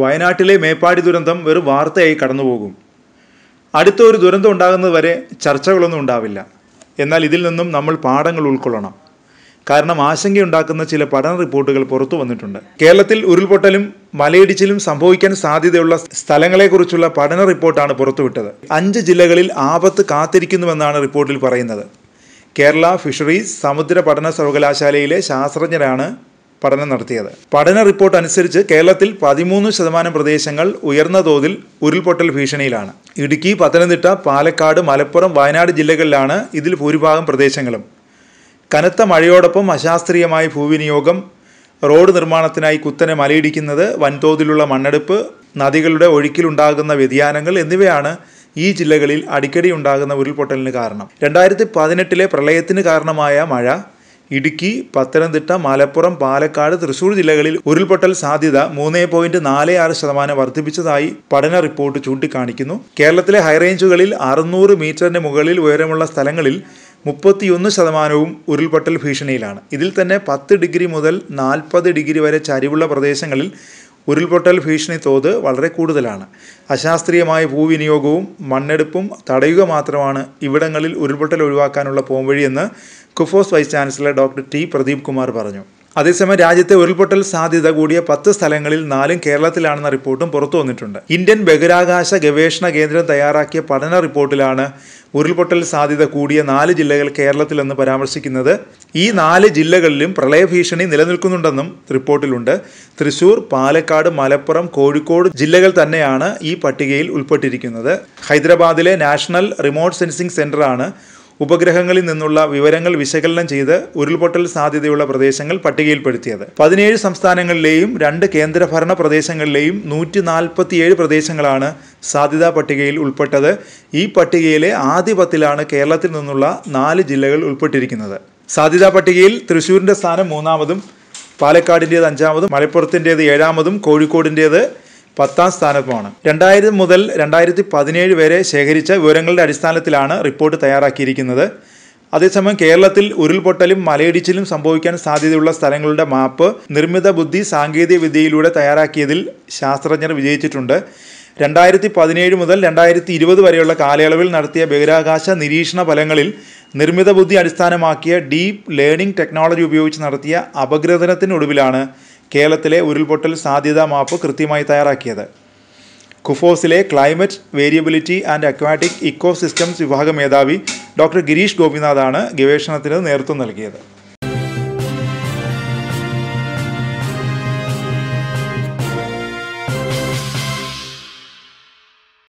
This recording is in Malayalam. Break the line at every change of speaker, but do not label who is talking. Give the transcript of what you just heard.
വയനാട്ടിലെ മേപ്പാടി ദുരന്തം വെറും വാർത്തയായി കടന്നുപോകും അടുത്ത ഒരു ദുരന്തം ഉണ്ടാകുന്നതുവരെ ചർച്ചകളൊന്നും ഉണ്ടാവില്ല എന്നാൽ ഇതിൽ നിന്നും നമ്മൾ പാഠങ്ങൾ ഉൾക്കൊള്ളണം കാരണം ആശങ്കയുണ്ടാക്കുന്ന ചില പഠന റിപ്പോർട്ടുകൾ പുറത്തു വന്നിട്ടുണ്ട് കേരളത്തിൽ ഉരുൾപൊട്ടലും മലയിടിച്ചിലും സംഭവിക്കാൻ സാധ്യതയുള്ള സ്ഥലങ്ങളെക്കുറിച്ചുള്ള പഠന റിപ്പോർട്ടാണ് പുറത്തുവിട്ടത് അഞ്ച് ജില്ലകളിൽ ആപത്ത് കാത്തിരിക്കുന്നുവെന്നാണ് റിപ്പോർട്ടിൽ പറയുന്നത് കേരള ഫിഷറീസ് സമുദ്ര പഠന സർവകലാശാലയിലെ ശാസ്ത്രജ്ഞരാണ് പഠനം നടത്തിയത് പഠന റിപ്പോർട്ട് അനുസരിച്ച് കേരളത്തിൽ പതിമൂന്ന് ശതമാനം പ്രദേശങ്ങൾ ഉയർന്ന തോതിൽ ഉരുൾപൊട്ടൽ ഭീഷണിയിലാണ് ഇടുക്കി പത്തനംതിട്ട പാലക്കാട് മലപ്പുറം വയനാട് ജില്ലകളിലാണ് ഇതിൽ ഭൂരിഭാഗം പ്രദേശങ്ങളും കനത്ത മഴയോടൊപ്പം അശാസ്ത്രീയമായ ഭൂവിനിയോഗം റോഡ് നിർമ്മാണത്തിനായി കുത്തനെ മലയിടിക്കുന്നത് വൻതോതിലുള്ള മണ്ണെടുപ്പ് നദികളുടെ ഒഴുക്കിലുണ്ടാകുന്ന വ്യതിയാനങ്ങൾ എന്നിവയാണ് ഈ ജില്ലകളിൽ അടിക്കടി ഉണ്ടാകുന്ന ഉരുൾപൊട്ടലിന് കാരണം രണ്ടായിരത്തി പതിനെട്ടിലെ പ്രളയത്തിന് കാരണമായ മഴ ഇടുക്കി പത്തനംതിട്ട മലപ്പുറം പാലക്കാട് തൃശൂർ ജില്ലകളിൽ ഉരുൾപൊട്ടൽ സാധ്യത മൂന്ന് പോയിന്റ് നാല് ആറ് ശതമാനം വർദ്ധിപ്പിച്ചതായി പഠന റിപ്പോർട്ട് ചൂണ്ടിക്കാണിക്കുന്നു കേരളത്തിലെ ഹൈറേഞ്ചുകളിൽ അറുന്നൂറ് മീറ്ററിന് മുകളിൽ ഉയരമുള്ള സ്ഥലങ്ങളിൽ മുപ്പത്തിയൊന്ന് ശതമാനവും ഉരുൾപൊട്ടൽ ഭീഷണിയിലാണ് ഇതിൽ തന്നെ പത്ത് ഡിഗ്രി മുതൽ നാൽപ്പത് ഡിഗ്രി വരെ ചരിവുള്ള പ്രദേശങ്ങളിൽ ഉരുൾപൊട്ടൽ ഭീഷണി തോത് വളരെ കൂടുതലാണ് അശാസ്ത്രീയമായ ഭൂവിനിയോഗവും മണ്ണെടുപ്പും തടയുക മാത്രമാണ് ഇവിടങ്ങളിൽ ഉരുൾപൊട്ടൽ ഒഴിവാക്കാനുള്ള പോംവഴിയെന്ന് KUFOS vice chancellor doctor T Pradeep Kumar പറഞ്ഞു അതേസമയം രാജ്യത്തെ ഉരുൾപൊട്ടൽ സാധ്യത കൂടിയ പത്ത് സ്ഥലങ്ങളിൽ നാലും കേരളത്തിലാണെന്ന റിപ്പോർട്ടും പുറത്തു വന്നിട്ടുണ്ട് ഇന്ത്യൻ ബഹിരാകാശ ഗവേഷണ കേന്ദ്രം തയ്യാറാക്കിയ പഠന റിപ്പോർട്ടിലാണ് ഉരുൾപൊട്ടൽ സാധ്യത കൂടിയ നാല് ജില്ലകൾ കേരളത്തിലെന്ന് പരാമർശിക്കുന്നത് ഈ നാല് ജില്ലകളിലും പ്രളയഭീഷണി നിലനിൽക്കുന്നുണ്ടെന്നും റിപ്പോർട്ടിലുണ്ട് തൃശൂർ പാലക്കാട് മലപ്പുറം കോഴിക്കോട് ജില്ലകൾ തന്നെയാണ് ഈ പട്ടികയിൽ ഉൾപ്പെട്ടിരിക്കുന്നത് ഹൈദരാബാദിലെ നാഷണൽ റിമോട്ട് സെൻസിംഗ് സെൻ്ററാണ് ഉപഗ്രഹങ്ങളിൽ നിന്നുള്ള വിവരങ്ങൾ വിശകലനം ചെയ്ത് ഉരുൾപൊട്ടൽ സാധ്യതയുള്ള പ്രദേശങ്ങൾ പട്ടികയിൽപ്പെടുത്തിയത് പതിനേഴ് സംസ്ഥാനങ്ങളിലെയും രണ്ട് കേന്ദ്രഭരണ പ്രദേശങ്ങളിലെയും നൂറ്റി നാൽപ്പത്തിയേഴ് പ്രദേശങ്ങളാണ് സാധ്യതാ പട്ടികയിൽ ഉൾപ്പെട്ടത് ഈ പട്ടികയിലെ ആദ്യ പത്തിലാണ് കേരളത്തിൽ നിന്നുള്ള നാല് ജില്ലകൾ ഉൾപ്പെട്ടിരിക്കുന്നത് സാധ്യതാ പട്ടികയിൽ തൃശ്ശൂരിൻ്റെ സ്ഥാനം മൂന്നാമതും പാലക്കാടിൻ്റേത് അഞ്ചാമതും മലപ്പുറത്തിൻ്റേത് ഏഴാമതും കോഴിക്കോടിൻ്റേത് പത്താം സ്ഥാനത്തുമാണ് രണ്ടായിരം മുതൽ രണ്ടായിരത്തി പതിനേഴ് വരെ ശേഖരിച്ച വിവരങ്ങളുടെ അടിസ്ഥാനത്തിലാണ് റിപ്പോർട്ട് തയ്യാറാക്കിയിരിക്കുന്നത് അതേസമയം കേരളത്തിൽ ഉരുൾപൊട്ടലും മലയിടിച്ചിലും സംഭവിക്കാൻ സാധ്യതയുള്ള സ്ഥലങ്ങളുടെ മാപ്പ് നിർമ്മിത ബുദ്ധി സാങ്കേതിക വിദ്യയിലൂടെ തയ്യാറാക്കിയതിൽ ശാസ്ത്രജ്ഞർ വിജയിച്ചിട്ടുണ്ട് രണ്ടായിരത്തി പതിനേഴ് മുതൽ രണ്ടായിരത്തി ഇരുപത് വരെയുള്ള കാലയളവിൽ നടത്തിയ ബഹിരാകാശ നിരീക്ഷണ ഫലങ്ങളിൽ നിർമ്മിത ബുദ്ധി അടിസ്ഥാനമാക്കിയ ഡീപ്പ് ലേണിംഗ് ടെക്നോളജി ഉപയോഗിച്ച് നടത്തിയ അപഗ്രഥനത്തിനൊടുവിലാണ് കേരളത്തിലെ ഉരുൾപൊട്ടൽ സാധ്യതാ മാപ്പ് കൃത്യമായി തയ്യാറാക്കിയത് കുഫോസിലെ climate variability and aquatic ecosystems വിഭാഗ മേധാവി ഡോക്ടർ ഗിരീഷ് ഗോപിനാഥാണ് ഗവേഷണത്തിന് നേതൃത്വം നൽകിയത്